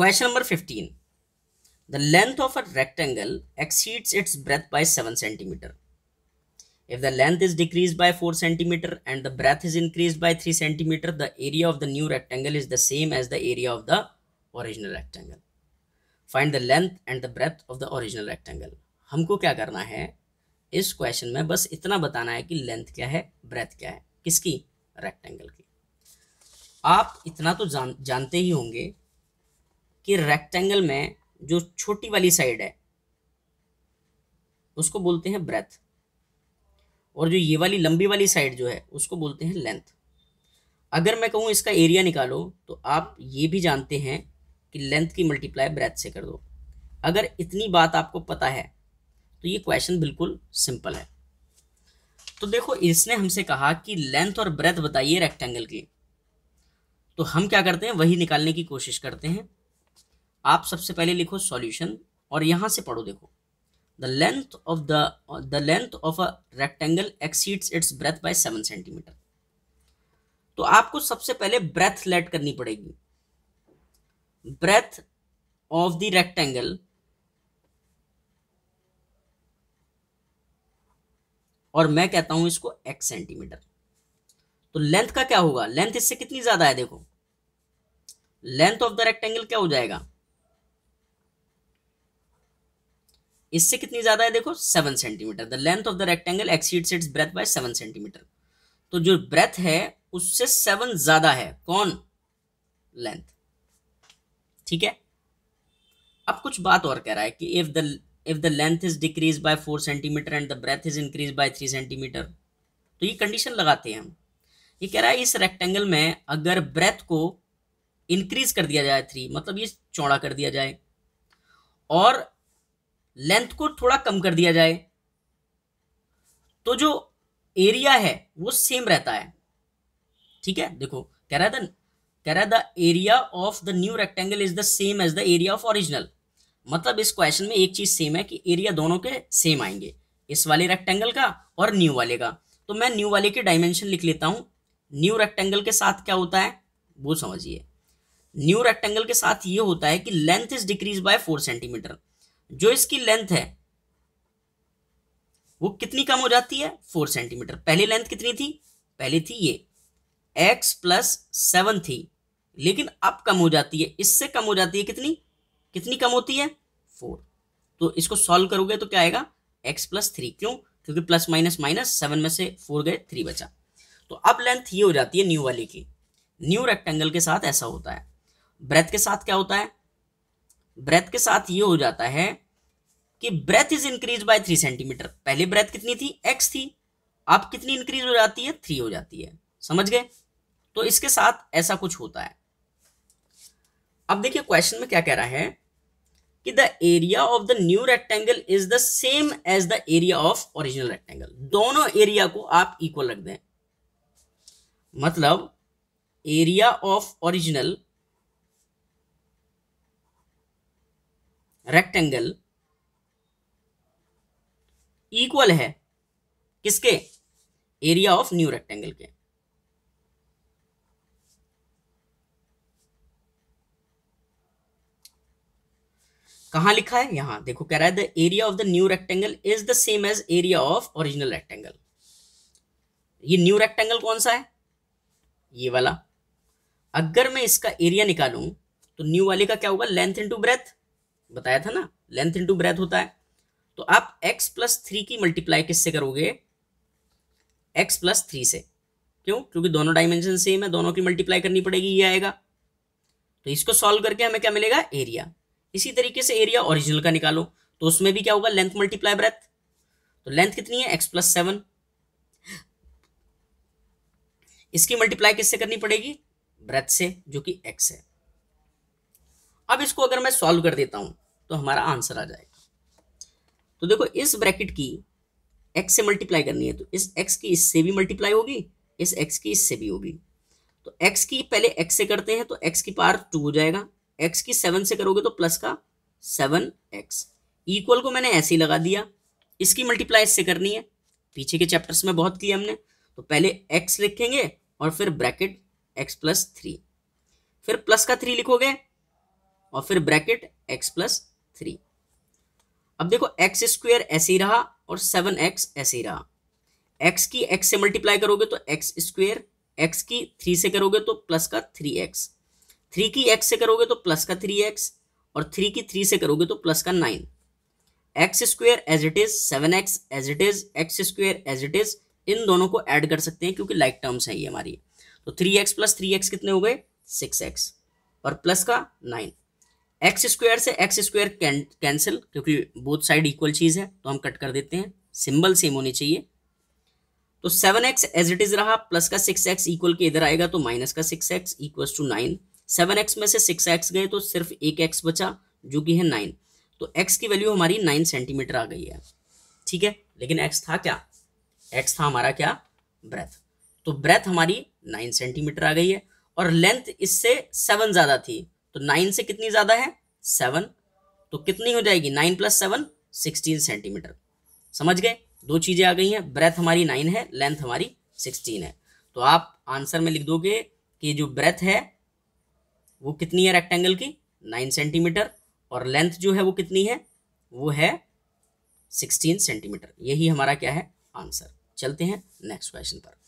question number fifteen the length of a rectangle exceeds its breadth by seven centimetre if the length is decrease by four centimetre and the breadth is increase by three centimetre the area of the new rectangle is the same as the area of the original rectangle find the length and the breadth of the original rectangle हमको क्या करना है इस question में बस इतना बताना है कि लेंथ क्या है ब्रेथ क्या है किसकी रेक्टेंगल की आप इतना तो जान, जानते ही होंगे कि रेक्टेंगल में जो छोटी वाली साइड है उसको बोलते हैं ब्रेथ और जो ये वाली लंबी वाली साइड जो है उसको बोलते हैं लेंथ अगर मैं कहूँ इसका एरिया निकालो तो आप ये भी जानते हैं कि लेंथ की मल्टीप्लाई ब्रेथ से कर दो अगर इतनी बात आपको पता है तो ये क्वेश्चन बिल्कुल सिंपल है तो देखो इसने हमसे कहा कि लेंथ और ब्रेथ बताइए रेक्टेंगल की तो हम क्या करते हैं वही निकालने की कोशिश करते हैं आप सबसे पहले लिखो सॉल्यूशन और यहां से पढ़ो देखो the length of the the length of a rectangle exceeds its breadth by seven centimetre तो आपको सबसे पहले ब्रेथ लेट करनी पड़ेगी ब्रेथ ऑफ द रेक्टेंगल और मैं कहता हूं इसको x सेंटीमीटर तो लेंथ का क्या होगा लेंथ इससे कितनी ज्यादा है देखो लेंथ ऑफ द रेक्टेंगल क्या हो जाएगा इससे कितनी ज़्यादा है देखो seven centimetre the length of the rectangle exceeds its breadth by seven centimetre तो जो ब्रेथ है उससे सेवन ज़्यादा है कौन लेंथ ठीक है अब कुछ बात और कह रहा है कि if the if the length is decrease by four centimetre and the breadth is increase by three centimetre तो ये कंडीशन लगाते हैं हम ये कह रहा है इस रेक्टेंगल में अगर ब्रेथ को इंक्रीज कर दिया जाए थ्री मतलब ये चौड़ा कर दिया जाए और लेंथ को थोड़ा कम कर दिया जाए तो जो एरिया है वो सेम रहता है ठीक है देखो कह रहा है कह रहा है the area of the new rectangle is the same as the area of original मतलब इस क्वेश्चन में एक चीज सेम है कि एरिया दोनों के सेम आएंगे इस वाले रेक्टेंगल का और न्यू वाले का तो मैं न्यू वाले के डायमेंशन लिख लेता हूं न्यू रेक्टेंगल के साथ क्या होता है वो समझिए न्यू रेक्टेंगल के साथ ये होता है कि length is decrease by four centimetre जो इसकी लेंथ है वो कितनी कम हो जाती है फोर सेंटीमीटर पहली लेंथ कितनी थी पहली थी ये एक्स प्लस सेवन थी लेकिन अब कम हो जाती है इससे कम हो जाती है कितनी कितनी कम होती है फोर तो इसको सॉल्व करोगे तो क्या आएगा एक्स प्लस थ्री क्यों क्योंकि प्लस माइनस माइनस सेवन में से फोर गए थ्री बचा तो अब लेंथ ये हो जाती है न्यू वाली की न्यू रेक्टेंगल के साथ ऐसा होता है ब्रेथ के साथ क्या होता है ब्रेथ के साथ ये हो जाता है कि breadth is increase by three centimetre पहले ब्रेथ कितनी थी एक्स थी आप कितनी इंक्रीज हो जाती है थ्री हो जाती है समझ गए तो इसके साथ ऐसा कुछ होता है अब देखिए क्वेश्चन में क्या कह रहा है कि the area of the new rectangle is the same as the area of original rectangle दोनों एरिया को आप इक्वल रख दें मतलब area of original rectangle equal है किसके एरिया ऑफ न्यू रेक्टेंगल के कहा लिखा है यहां देखो कह रहा है the area of the new rectangle is the same as area of original rectangle ये न्यू रेक्टेंगल कौन सा है ये वाला अगर मैं इसका एरिया निकालूं तो न्यू वाले का क्या होगा लेंथ इनटू ब्रेथ बताया था ना लेंथ इंटू ब्रेथ होता है तो आप एक्स प्लस थ्री की मल्टीप्लाई किससे करोगे एक्स प्लस थ्री से क्यों क्योंकि दोनों डायमेंशन सेम है दोनों की मल्टीप्लाई करनी पड़ेगी ये आएगा तो इसको सॉल्व करके हमें क्या मिलेगा एरिया इसी तरीके से एरिया ओरिजिनल का निकालो तो उसमें भी क्या होगा लेंथ मल्टीप्लाई ब्रेथ तो लेंथ कितनी है एक्स प्लस सेवन इसकी मल्टीप्लाई किससे करनी पड़ेगी ब्रेथ से जो कि एक्स है अब इसको अगर मैं सॉल्व कर देता हूं तो हमारा आंसर आ जाएगा तो देखो इस ब्रैकेट की एक्स से मल्टीप्लाई करनी है तो इस एक्स की इससे भी मल्टीप्लाई होगी इस एक्स की इससे भी होगी तो एक्स की पहले एक्स से करते हैं तो एक्स की पार टू हो जाएगा एक्स की सेवन से करोगे तो प्लस का सेवन एक्स इक्वल को मैंने ऐसे ही लगा दिया इसकी मल्टीप्लाई इससे करनी है पीछे के चैप्टर्स में बहुत किया हमने तो पहले एक्स लिखेंगे और फिर ब्रैकेट एक्स प्लस थ्री फिर प्लस का थ्री लिखोगे और फिर ब्रैकेट x प्लस थ्री अब देखो एक्स स्क्वेयर ऐसे ही रहा और सेवन एक्स ऐसे ही रहा एक्स की एक्स से मल्टीप्लाई करोगे तो एक्स स्क्वेयर एक्स की थ्री से करोगे तो प्लस का थ्री एक्स थ्री की एक्स से करोगे तो प्लस का थ्री एक्स और थ्री की थ्री से करोगे तो प्लस का nine X square as it is seven X as it is X square as it is इन दोनों को ऐड कर सकते हैं क्योंकि लाइक टर्म्स हैं ये हमारी तो three X plus three X कितने हो गए सिक्स एक्स और प्लस का नाइन एक्स स्क्वायर से एक्स स्क्वायर कैंसिल क्योंकि बोथ साइड इक्वल चीज़ है तो हम कट कर देते हैं सिंबल सेम होने चाहिए तो seven X as it is रहा प्लस का सिक्स एक्स इक्वल के इधर आएगा तो माइनस का six X equal to nine seven X में से सिक्स एक्स गए तो सिर्फ एक एक्स बचा जो कि है नाइन तो एक्स की वैल्यू हमारी नाइन सेंटीमीटर आ गई है ठीक है लेकिन एक्स था क्या एक्स था हमारा क्या ब्रेथ तो ब्रेथ हमारी नाइन सेंटीमीटर आ गई है और लेंथ इससे सेवन ज़्यादा थी तो नाइन से कितनी ज़्यादा है सेवन तो कितनी हो जाएगी nine plus seven sixteen centimetre समझ गए दो चीज़ें आ गई हैं ब्रेथ हमारी नाइन है लेंथ हमारी सिक्सटीन है तो आप आंसर में लिख दोगे कि जो ब्रेथ है वो कितनी है रेक्टेंगल की नाइन सेंटीमीटर और लेंथ जो है वो कितनी है वो है सिक्सटीन सेंटीमीटर यही हमारा क्या है आंसर चलते हैं नेक्स्ट क्वेश्चन पर